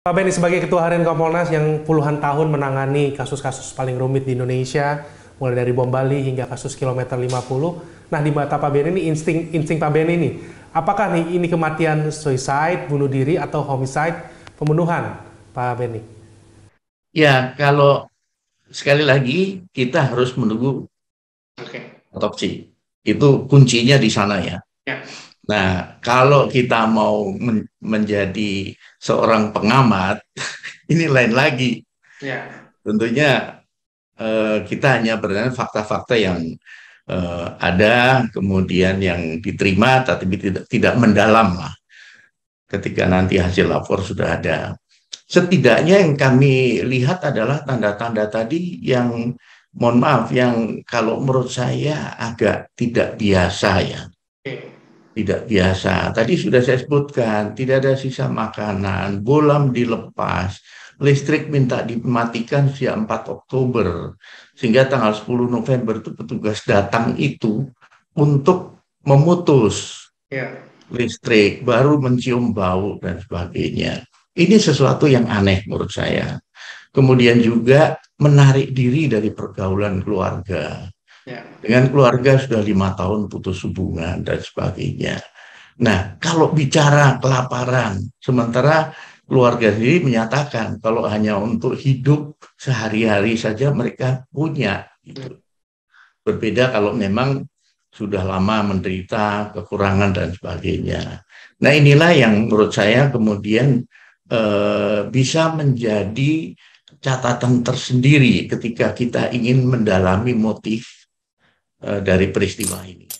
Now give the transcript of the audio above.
Pak Beni sebagai Ketua Harian Kompolnas yang puluhan tahun menangani kasus-kasus paling rumit di Indonesia, mulai dari bom Bali hingga kasus kilometer 50. Nah di mata Pak Beni ini insting insting Pak Beni ini, apakah nih ini kematian suicide, bunuh diri atau homicide, pembunuhan, Pak Beni? Ya kalau sekali lagi kita harus menunggu okay. otopsi. Itu kuncinya di sana ya. ya. Nah, kalau kita mau men menjadi seorang pengamat, ini lain lagi. Ya. Tentunya eh, kita hanya berdasarkan fakta-fakta yang eh, ada, kemudian yang diterima, tapi tidak tidak mendalam lah. Ketika nanti hasil lapor sudah ada, setidaknya yang kami lihat adalah tanda-tanda tadi yang mohon maaf yang kalau menurut saya agak tidak biasa ya. Oke tidak biasa. Tadi sudah saya sebutkan, tidak ada sisa makanan, bolam dilepas, listrik minta dimatikan sejak 4 Oktober. Sehingga tanggal 10 November itu petugas datang itu untuk memutus ya. listrik, baru mencium bau dan sebagainya. Ini sesuatu yang aneh menurut saya. Kemudian juga menarik diri dari pergaulan keluarga Ya. dengan keluarga sudah lima tahun putus hubungan dan sebagainya. Nah, kalau bicara kelaparan, sementara keluarga sendiri menyatakan kalau hanya untuk hidup sehari-hari saja mereka punya. Gitu. Berbeda kalau memang sudah lama menderita kekurangan dan sebagainya. Nah, inilah yang menurut saya kemudian eh, bisa menjadi catatan tersendiri ketika kita ingin mendalami motif Eh, dari peristiwa ini.